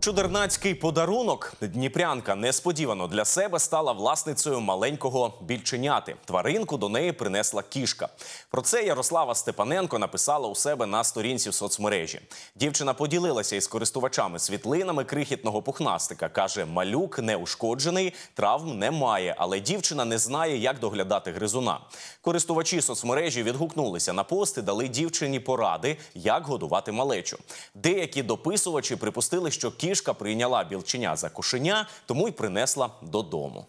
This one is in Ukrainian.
Чудернацький подарунок Дніпрянка несподівано для себе стала власницею маленького більченяти. Тваринку до неї принесла кішка. Про це Ярослава Степаненко написала у себе на сторінці в соцмережі. Дівчина поділилася із користувачами світлинами крихітного пухнастика. Каже, малюк не ушкоджений, травм немає, але дівчина не знає, як доглядати гризуна. Користувачі соцмережі відгукнулися на пост і дали дівчині поради, як годувати малечу. Деякі дописувачі припустили, що кішка кішка прийняла білченя за кошеня, тому й принесла додому.